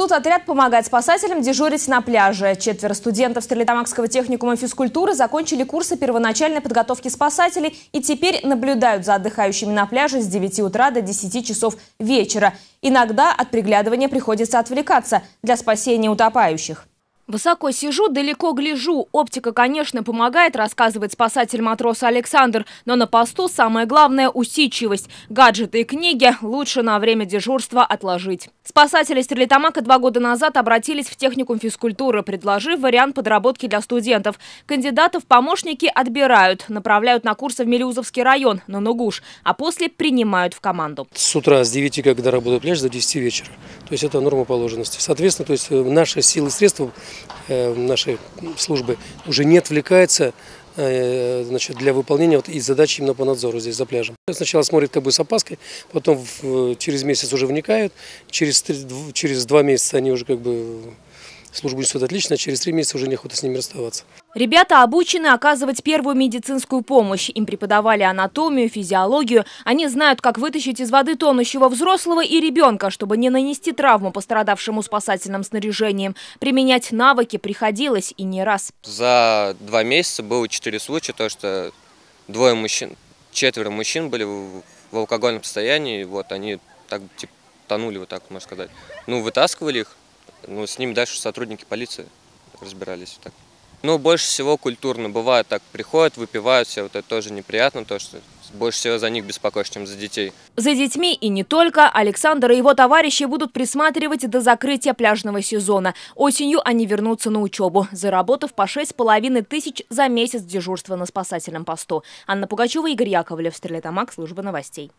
Тут отряд помогает спасателям дежурить на пляже. Четверо студентов Стрелитамакского техникума физкультуры закончили курсы первоначальной подготовки спасателей и теперь наблюдают за отдыхающими на пляже с 9 утра до 10 часов вечера. Иногда от приглядывания приходится отвлекаться для спасения утопающих. Высоко сижу, далеко гляжу. Оптика, конечно, помогает, рассказывает спасатель матрос Александр. Но на посту самое главное – усидчивость. Гаджеты и книги лучше на время дежурства отложить. Спасатели Стерлитамака два года назад обратились в техникум физкультуры, предложив вариант подработки для студентов. Кандидатов помощники отбирают, направляют на курсы в Мелюзовский район, на Нугуш, а после принимают в команду. С утра с 9, когда работают пляж, до 10 вечера. То есть это норма положенности. Соответственно, то есть э, наши силы и средства – Э, нашей службы уже не отвлекается э, значит, для выполнения вот и задачи именно по надзору здесь за пляжем. Сначала смотрят как бы с опаской, потом э, через месяц уже вникают, через, через два месяца они уже как бы службу несет отлично, а через три месяца уже неохота с ними расставаться. Ребята обучены оказывать первую медицинскую помощь. Им преподавали анатомию, физиологию. Они знают, как вытащить из воды тонущего взрослого и ребенка, чтобы не нанести травму пострадавшему спасательным снаряжением. Применять навыки приходилось и не раз. За два месяца было четыре случая, то что двое мужчин, четверо мужчин были в алкогольном состоянии, вот они так типа тонули, вот так можно сказать. Ну, вытаскивали их, ну, с ними дальше сотрудники полиции разбирались. Так. Ну, больше всего культурно. Бывает так, приходят, выпивают все, вот это тоже неприятно, то, что больше всего за них беспокоишь, чем за детей. За детьми и не только. Александр и его товарищи будут присматривать до закрытия пляжного сезона. Осенью они вернутся на учебу, заработав по шесть половиной тысяч за месяц дежурства на спасательном посту. Анна Пугачева, Игорь Яковлев, Стрелетамак, служба новостей.